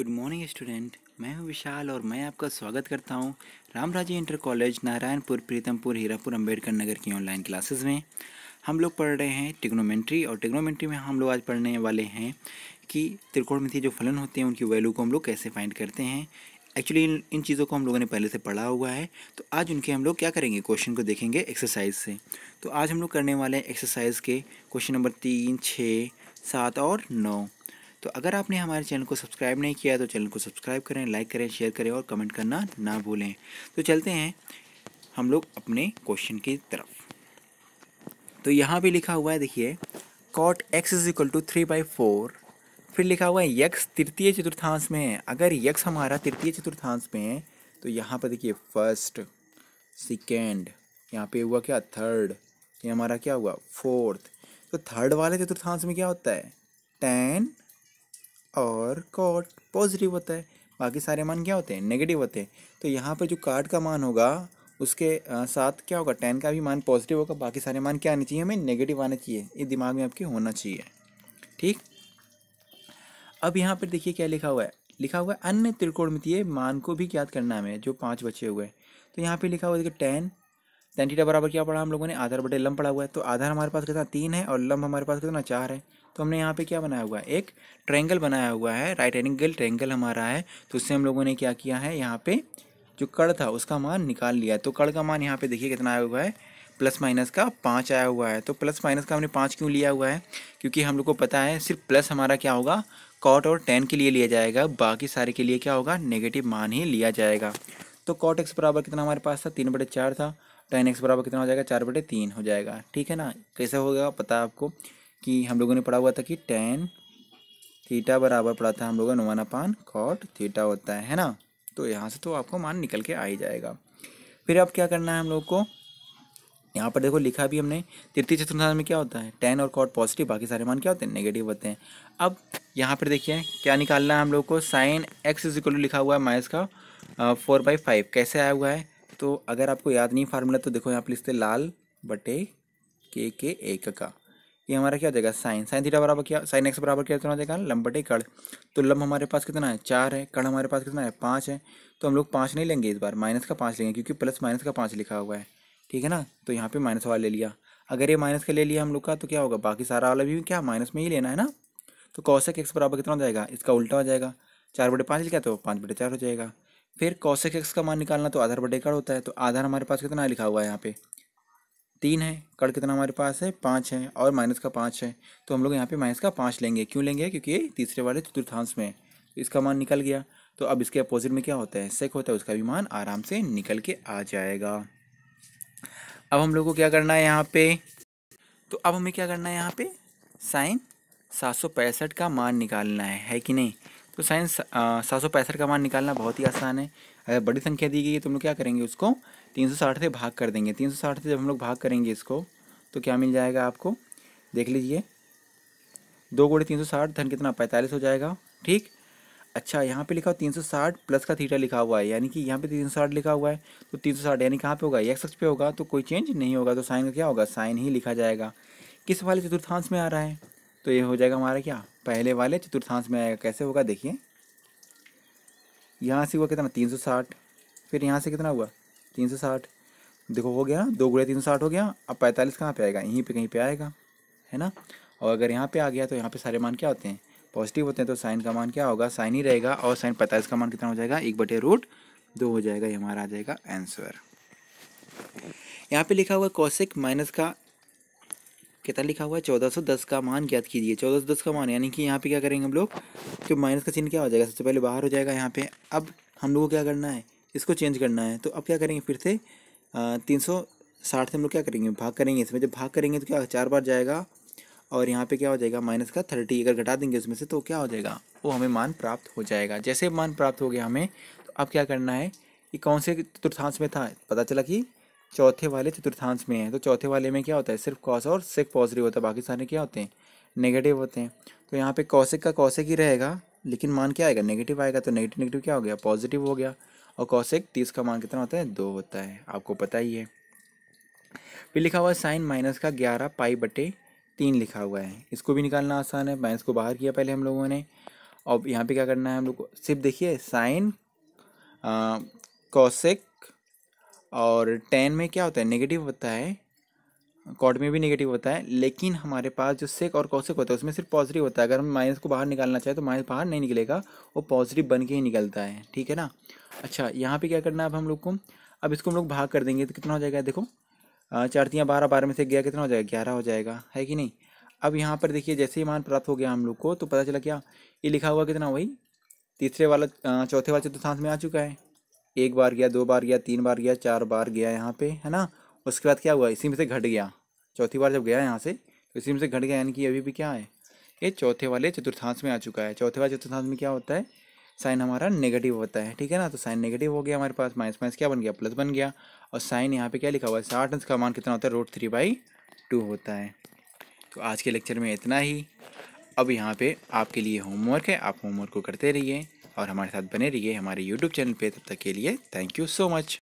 good morning student मैं हूं विशाल और मैं आपका स्वागत करता हूं रामराजे इंटर कॉलेज नारायणपुर प्रीतमपुर हीरापुर अंबेडकर नगर की ऑनलाइन क्लासेस में हम लोग पढ़ रहे हैं टिग्नोमेंट्री और टिग्नोमेंट्री में हम लोग आज पढ़ने वाले हैं कि त्रिकोणमिति जो फलन होते हैं उनकी वैल्यू को हम लोग कैसे फाइंड करते हैं एक्चुअली इन इन चीज़ों को हम लोगों ने पहले से पढ़ा हुआ है तो आज उनके हम लोग क्या करेंगे क्वेश्चन को देखेंगे एक्सरसाइज से तो आज हम लोग करने वाले हैं एक्सरसाइज के क्वेश्चन नंबर तीन छः सात और नौ तो अगर आपने हमारे चैनल को सब्सक्राइब नहीं किया तो चैनल को सब्सक्राइब करें लाइक करें शेयर करें और कमेंट करना ना भूलें तो चलते हैं हम लोग अपने क्वेश्चन की तरफ तो यहाँ भी लिखा हुआ है देखिए cot x is equal to three by four फिर लिखा हुआ है यक्स तृतीय चतुर्थांश में है अगर यक्स हमारा तृतीय चतुर्थांश में है तो यहाँ पर देखिए फर्स्ट सेकेंड यहाँ पे हुआ क्या थर्ड तो ये हमारा क्या हुआ फोर्थ तो थर्ड वाले चतुर्थांश में क्या होता है टेन और कॉट पॉजिटिव होता है बाकी सारे मान क्या होते हैं नेगेटिव होते हैं तो यहाँ पर जो कार्ड का मान होगा उसके साथ क्या होगा टेन का भी मान पॉजिटिव होगा बाकी सारे मान क्या आने चाहिए हमें नेगेटिव आने चाहिए ये दिमाग में आपके होना चाहिए ठीक अब यहाँ पर देखिए क्या लिखा हुआ है लिखा हुआ है अन्य त्रिकोण मान को भी ज्ञात करना है हमें जो पाँच बचे हुए हैं तो यहाँ पर लिखा हुआ है देखिए टेन टेन थीटा बराबर क्या पड़ा हम लोगों ने आधार बटे लम्ब पड़ा हुआ है तो आधार हमारे पास कितना तीन है और लम्ब हमारे पास कितना चार है तो हमने यहाँ पे क्या बनाया हुआ है एक ट्रेंगल बनाया हुआ है राइट एंगल ट्रेंगल हमारा है तो उससे हम लोगों ने क्या किया है यहाँ पे जो कड़ था उसका मान निकाल लिया तो कड़ का मान यहाँ पे देखिए कितना आया हुआ है प्लस माइनस का पाँच आया हुआ है तो प्लस माइनस का हमने पाँच क्यों लिया हुआ है क्योंकि हम लोग को पता है सिर्फ प्लस हमारा क्या होगा कॉट और टेन के लिए लिया जाएगा बाकी सारे के लिए क्या होगा नेगेटिव मान ही लिया जाएगा तो कॉट एक्स बराबर कितना हमारे पास था तीन बटे चार था टेन एक्स बराबर कितना हो जाएगा चार बटे तीन हो जाएगा ठीक है ना कैसे होगा पता आपको कि हम लोगों ने पढ़ा हुआ था कि टेन थीटा बराबर पढ़ा था हम लोगों ने वन अपान कॉट थीटा होता है है ना तो यहाँ से तो आपको मान निकल के आ ही जाएगा फिर अब क्या करना है हम लोग को यहाँ पर देखो लिखा भी हमने तृतीय चतुर्थांश में क्या होता है टेन और कॉट पॉजिटिव बाकी सारे मान क्या होते हैं नेगेटिव होते हैं अब यहाँ पर देखिए क्या निकालना है हम लोग को साइन एक्स इज इक्वल लिखा हुआ है माइनस का फोर बाई फाइव कैसे आया हुआ है तो अगर आपको याद नहीं फार्मूला तो देखो यहाँ पर लिखते लाल बटे के के एक का ये हमारा क्या हो जाएगा साइन साइन थीटा बराबर तो क्या साइन एक्स बराबर क्या कितना हो जाएगा लंब बटे कड़ तो लंब हमारे पास कितना है चार है कड़ हमारे पास कितना है पाँच है तो हम लोग पाँच नहीं लेंगे इस बार माइनस का पाँच लेंगे क्योंकि प्लस माइनस का पाँच लिखा हुआ है ठीक है ना तो यहाँ पर माइनस वाला ले लिया अगर ये माइनस का ले लिया हम लोग का तो क्या होगा बाकी सारा वाला भी क्या माइनस में ही लेना है ना तो कौशक एक्स बराबर कितना हो जाएगा इसका उल्टा हो जाएगा चार बटे पाँच लिखा तो पाँच बटे चार हो जाएगा फिर कौशिक एक्स का मान निकालना तो आधार बटे कड़ होता है तो आधार हमारे पास कितना लिखा हुआ है यहाँ पे तीन है कड़ कितना हमारे पास है पाँच है और माइनस का पाँच है तो हम लोग यहाँ पे माइनस का पाँच लेंगे क्यों लेंगे क्योंकि तीसरे वाले चतुर्थांश में है तो इसका मान निकल गया तो अब इसके अपोजिट में क्या होता है सेक होता है उसका भी मान आराम से निकल के आ जाएगा अब हम लोग को क्या करना है यहाँ पे तो अब हमें क्या करना है यहाँ पे साइन सात सौ पैंसठ का मान निकालना है है कि नहीं तो साइंस सात सौ पैंसठ का मान निकालना बहुत ही आसान है अगर बड़ी संख्या दी गई है तो हम लोग क्या करेंगे उसको तीन सौ साठ से भाग कर देंगे तीन सौ साठ से जब हम लोग भाग करेंगे इसको तो क्या मिल जाएगा आपको देख लीजिए दो गोड़े तीन सौ साठ धन कितना पैंतालीस हो जाएगा ठीक अच्छा यहाँ पे लिखा हो तीन सौ साठ प्लस का थीटा लिखा हुआ है यानी कि यहाँ पे तीन सौ साठ लिखा हुआ है तो तीन सौ साठ यानी कहाँ पे होगा एक्स एक्स पे होगा तो कोई चेंज नहीं होगा तो साइन का क्या होगा साइन ही लिखा जाएगा किस वाले चतुर्थांश में आ रहा है तो ये हो जाएगा हमारा क्या पहले वाले चतुर्थांश में आएगा कैसे होगा देखिए यहाँ से हुआ कितना तीन सौ साठ फिर यहाँ से कितना हुआ तीन सौ साठ देखो हो गया दो गुड़े तीन सौ साठ हो गया अब पैंतालीस कहाँ पे आएगा यहीं पे कहीं पे आएगा है ना और अगर यहाँ पे आ गया तो यहाँ पे सारे मान क्या होते हैं पॉजिटिव होते हैं तो साइन का मान क्या होगा साइन ही रहेगा और साइन पैंतालीस का मान कितना हो जाएगा एक बटे रूट दो हो जाएगा ये हमारा आ जाएगा आंसर यहाँ पे लिखा हुआ कौशिक माइनस का कितना लिखा हुआ है चौदह सौ दस का मान ज्ञात कीजिए चौदह सौ दस का मान यानी कि यहाँ पे क्या करेंगे हम लोग कि माइनस का चिन्ह क्या हो जाएगा सबसे पहले बाहर हो जाएगा यहाँ पे अब हम लोग को क्या करना है इसको चेंज करना है तो अब क्या करेंगे फिर से तीन सौ साठ से हम लोग क्या करेंगे भाग करेंगे इसमें जब भाग करेंगे तो क्या चार बार जाएगा और यहाँ पर क्या हो जाएगा माइनस का थर्टी अगर घटा देंगे उसमें से तो क्या हो जाएगा वो हमें मान प्राप्त हो जाएगा जैसे मान प्राप्त हो गया हमें तो अब क्या करना है कि कौन से चतुर्थांश में था पता चला कि चौथे वाले चतुर्थांश में है तो चौथे वाले में क्या होता है सिर्फ कौश और सेक पॉजिटिव होता है बाकी सारे क्या होते हैं नेगेटिव होते हैं तो यहाँ पे कौशिक का कौशिक ही रहेगा लेकिन मान क्या आएगा नेगेटिव आएगा तो नेगेटिव नेगेटिव क्या हो गया पॉजिटिव हो गया और कौशिक तीस का मान कितना होता है दो होता है आपको पता ही है फिर लिखा हुआ साइन माइनस का ग्यारह पाई बटे तीन लिखा हुआ है इसको भी निकालना आसान है माइनस को बाहर किया पहले हम लोगों ने अब यहाँ पे क्या करना है हम लोग को सिर्फ देखिए साइन कौशिक और टेन में क्या होता है नेगेटिव होता है कॉट में भी नेगेटिव होता है लेकिन हमारे पास जो सेक और कौशिक होता है उसमें सिर्फ पॉजिटिव होता है अगर हम माइनस को बाहर निकालना चाहें तो माइनस बाहर नहीं निकलेगा वो पॉजिटिव बन के ही निकलता है ठीक है ना अच्छा यहाँ पे क्या करना है अब हम लोग को अब इसको हम लोग भाग कर देंगे तो कितना हो जाएगा देखो चारतियाँ बारह बारह में से गया कितना हो जाएगा ग्यारह हो जाएगा है कि नहीं अब यहाँ पर देखिए जैसे ही मान प्राप्त हो गया हम लोग को तो पता चला क्या ये लिखा हुआ कितना वही तीसरे वाला चौथे वाला चतुर्थांश में आ चुका है एक बार गया दो बार गया तीन बार गया चार बार गया यहाँ पे है ना उसके बाद क्या हुआ इसी में से घट गया चौथी बार जब गया यहाँ से तो इसी में से घट गया यानी कि अभी भी क्या है ये चौथे वाले चतुर्थांश में आ चुका है चौथे वाले चतुर्थांश में क्या होता है साइन हमारा नेगेटिव होता है ठीक है ना तो साइन नेगेटिव हो गया हमारे पास माइनस माइनस क्या बन गया प्लस बन गया और साइन यहाँ पे क्या लिखा हुआ है साठ अंश का मान कितना होता है रोड थ्री बाई टू होता है तो आज के लेक्चर में इतना ही अब यहाँ पे आपके लिए होमवर्क है आप होमवर्क को करते रहिए और हमारे साथ बने रहिए हमारे यूट्यूब चैनल पे तब तक के लिए थैंक यू सो मच